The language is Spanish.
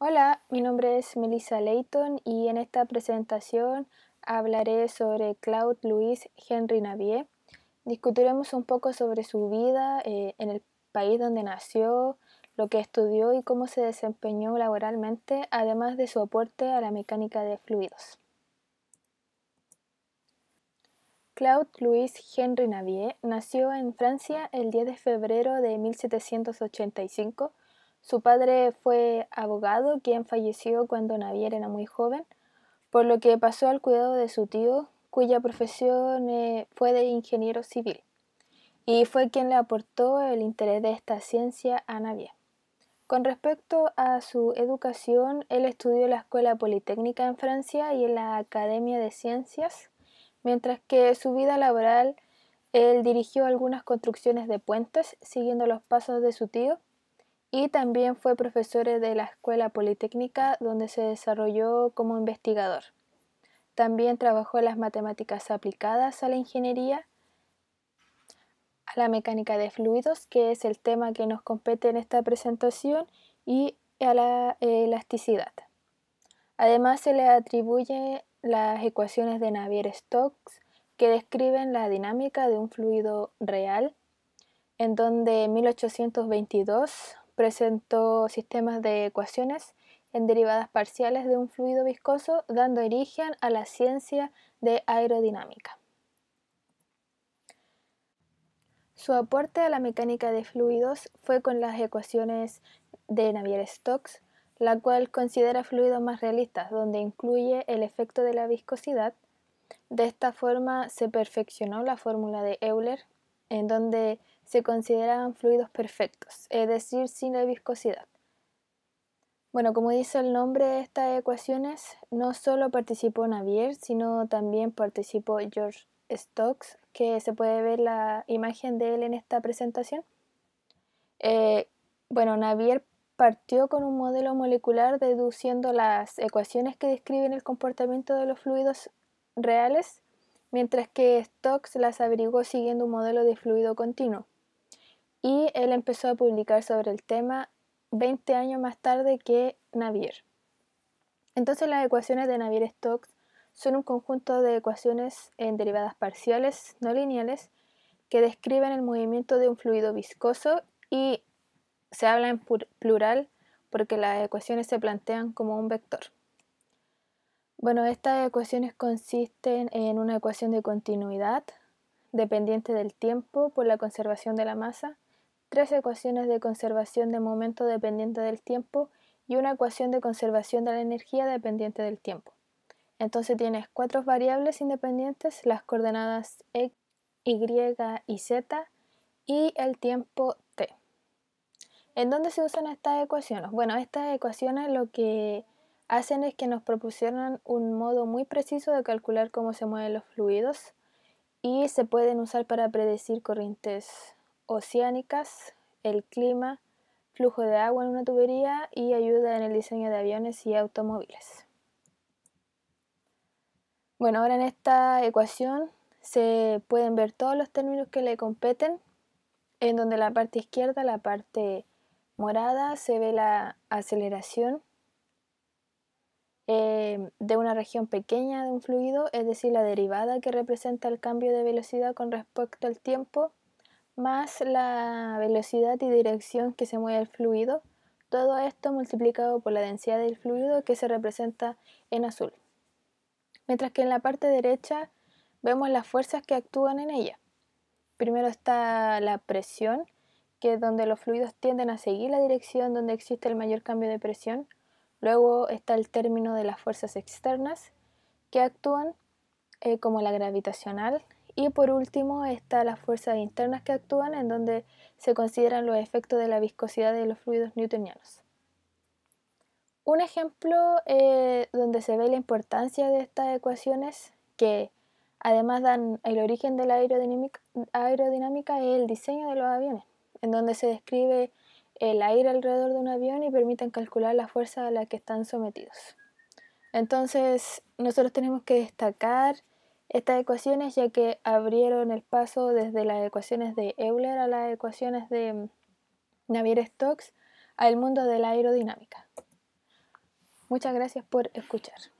Hola, mi nombre es Melissa Leighton y en esta presentación hablaré sobre Claude Louis Henry Navier. Discutiremos un poco sobre su vida eh, en el país donde nació, lo que estudió y cómo se desempeñó laboralmente, además de su aporte a la mecánica de fluidos. Claude Louis Henry Navier nació en Francia el 10 de febrero de 1785 su padre fue abogado, quien falleció cuando Navier era muy joven, por lo que pasó al cuidado de su tío, cuya profesión eh, fue de ingeniero civil, y fue quien le aportó el interés de esta ciencia a Navier. Con respecto a su educación, él estudió en la Escuela Politécnica en Francia y en la Academia de Ciencias, mientras que su vida laboral él dirigió algunas construcciones de puentes siguiendo los pasos de su tío y también fue profesor de la Escuela Politécnica donde se desarrolló como investigador. También trabajó en las matemáticas aplicadas a la ingeniería, a la mecánica de fluidos, que es el tema que nos compete en esta presentación, y a la elasticidad. Además se le atribuye las ecuaciones de Navier-Stokes que describen la dinámica de un fluido real en donde en 1822 Presentó sistemas de ecuaciones en derivadas parciales de un fluido viscoso, dando origen a la ciencia de aerodinámica. Su aporte a la mecánica de fluidos fue con las ecuaciones de Navier-Stokes, la cual considera fluidos más realistas, donde incluye el efecto de la viscosidad. De esta forma se perfeccionó la fórmula de Euler, en donde se consideraban fluidos perfectos, es decir, sin la viscosidad. Bueno, como dice el nombre de estas ecuaciones, no solo participó Navier, sino también participó George Stokes, que se puede ver la imagen de él en esta presentación. Eh, bueno, Navier partió con un modelo molecular deduciendo las ecuaciones que describen el comportamiento de los fluidos reales mientras que Stokes las averiguó siguiendo un modelo de fluido continuo. Y él empezó a publicar sobre el tema 20 años más tarde que Navier. Entonces las ecuaciones de Navier-Stokes son un conjunto de ecuaciones en derivadas parciales no lineales que describen el movimiento de un fluido viscoso y se habla en plural porque las ecuaciones se plantean como un vector. Bueno, estas ecuaciones consisten en una ecuación de continuidad dependiente del tiempo por la conservación de la masa, tres ecuaciones de conservación de momento dependiente del tiempo y una ecuación de conservación de la energía dependiente del tiempo. Entonces tienes cuatro variables independientes, las coordenadas x, y y z y el tiempo t. ¿En dónde se usan estas ecuaciones? Bueno, estas ecuaciones lo que hacen es que nos proporcionan un modo muy preciso de calcular cómo se mueven los fluidos y se pueden usar para predecir corrientes oceánicas, el clima, flujo de agua en una tubería y ayuda en el diseño de aviones y automóviles. Bueno, ahora en esta ecuación se pueden ver todos los términos que le competen, en donde la parte izquierda, la parte morada, se ve la aceleración eh, de una región pequeña de un fluido, es decir, la derivada que representa el cambio de velocidad con respecto al tiempo, más la velocidad y dirección que se mueve el fluido, todo esto multiplicado por la densidad del fluido que se representa en azul. Mientras que en la parte derecha vemos las fuerzas que actúan en ella. Primero está la presión, que es donde los fluidos tienden a seguir la dirección donde existe el mayor cambio de presión. Luego está el término de las fuerzas externas que actúan eh, como la gravitacional. Y por último está las fuerzas internas que actúan en donde se consideran los efectos de la viscosidad de los fluidos newtonianos. Un ejemplo eh, donde se ve la importancia de estas ecuaciones que además dan el origen de la aerodinámica, aerodinámica es el diseño de los aviones, en donde se describe el aire alrededor de un avión y permiten calcular la fuerza a la que están sometidos. Entonces, nosotros tenemos que destacar estas ecuaciones ya que abrieron el paso desde las ecuaciones de Euler a las ecuaciones de mm, Navier-Stokes al mundo de la aerodinámica. Muchas gracias por escuchar.